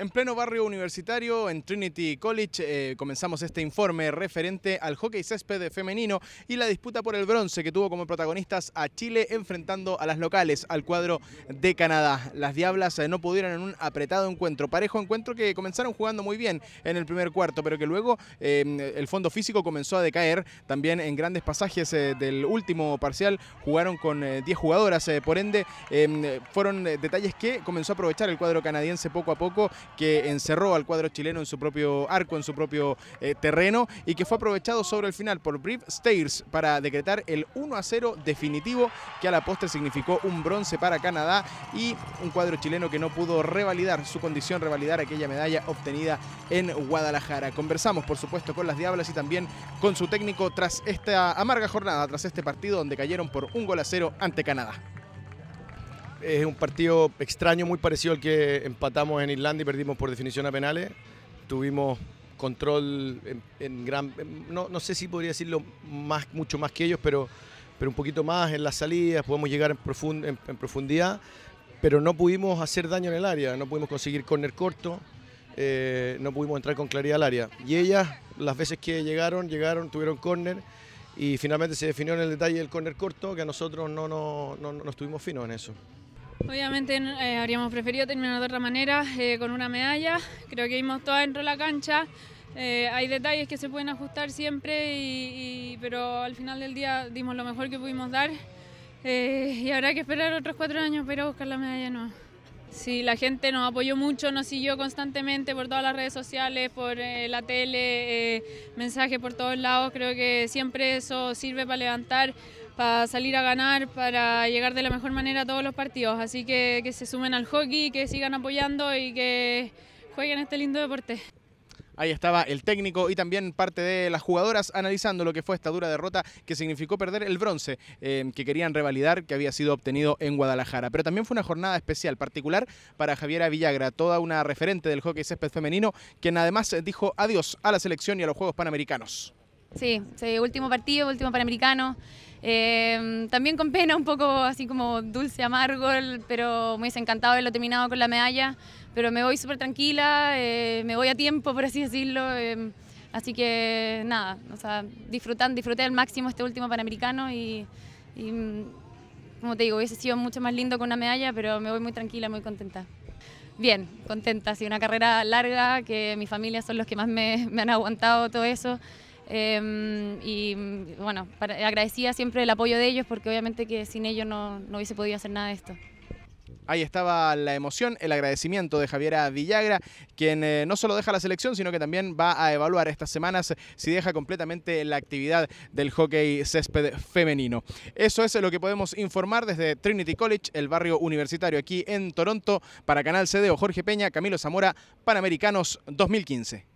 En pleno barrio universitario, en Trinity College, eh, comenzamos este informe referente al hockey césped femenino y la disputa por el bronce que tuvo como protagonistas a Chile enfrentando a las locales, al cuadro de Canadá. Las Diablas eh, no pudieron en un apretado encuentro, parejo encuentro que comenzaron jugando muy bien en el primer cuarto, pero que luego em, el fondo físico comenzó a decaer. También en grandes pasajes eh, del último parcial jugaron con 10 jugadoras, por ende em, fueron detalles que comenzó a aprovechar el cuadro canadiense poco a poco que encerró al cuadro chileno en su propio arco, en su propio eh, terreno y que fue aprovechado sobre el final por Brief Stairs para decretar el 1 a 0 definitivo que a la postre significó un bronce para Canadá y un cuadro chileno que no pudo revalidar su condición, revalidar aquella medalla obtenida en Guadalajara. Conversamos, por supuesto, con las Diablas y también con su técnico tras esta amarga jornada, tras este partido donde cayeron por un gol a cero ante Canadá es un partido extraño, muy parecido al que empatamos en Irlanda y perdimos por definición a penales. Tuvimos control en, gran, no, sé si podría decirlo más, mucho más que ellos, pero, un poquito más en las salidas, podemos llegar en, profundidad, pero no pudimos hacer daño en el área, no pudimos conseguir córner corto, eh, no pudimos entrar con claridad al área. Y ellas, las veces que llegaron, llegaron, tuvieron córner y finalmente se definió en el detalle el córner corto, que a nosotros no estuvimos finos en eso. Obviamente eh, habríamos preferido terminar de otra manera, eh, con una medalla. Creo que vimos todo dentro de la cancha. Eh, hay detalles que se pueden ajustar siempre, y, pero al final del día dimos lo mejor que pudimos dar. y habrá que esperar otros cuatro años para buscar la medalla nueva. Sí, la gente nos apoyó mucho, nos siguió constantemente por todas las redes sociales, por la tele, mensajes por todos lados. Creo que siempre eso sirve para levantar para salir a ganar, para llegar de la mejor manera a todos los partidos. Así que que se sumen al hockey, que sigan apoyando y que jueguen este lindo deporte. Ahí estaba el técnico y también parte de las jugadoras analizando lo que fue esta dura derrota que significó perder el bronce eh, que querían revalidar que había sido obtenido en Guadalajara. Pero también fue una jornada especial, particular para Javiera Villagra, toda una referente del hockey césped femenino, quien además dijo adiós a la selección y a los Juegos Panamericanos. Sí, último partido, último Panamericano. Eh, también con pena, un poco así como dulce, amargo, pero me hubiese encantado lo terminado con la medalla. Pero me voy súper tranquila, eh, me voy a tiempo, por así decirlo. Eh, así que nada, o disfrutan, disfruté al máximo este último Panamericano y, y, mm, como te digo, hubiese sido mucho más lindo con una medalla, pero me voy muy tranquila, muy contenta. Bien, contenta, ha sido una carrera larga, que mi familia son los que más me han aguantado todo eso. Em, y bueno, agradecía siempre el apoyo de ellos porque obviamente que sin ellos no, hubiese podido hacer nada de esto. Ahí estaba la emoción, el agradecimiento de Javiera Villagra, quien eh, no solo deja la selección, sino que también va a evaluar estas semanas si deja completamente la actividad del hockey césped femenino. Eso es lo que podemos informar desde Trinity College, el barrio universitario aquí en Toronto, para Canal CDO Jorge Peña, Camilo Zamora, Panamericanos 2015.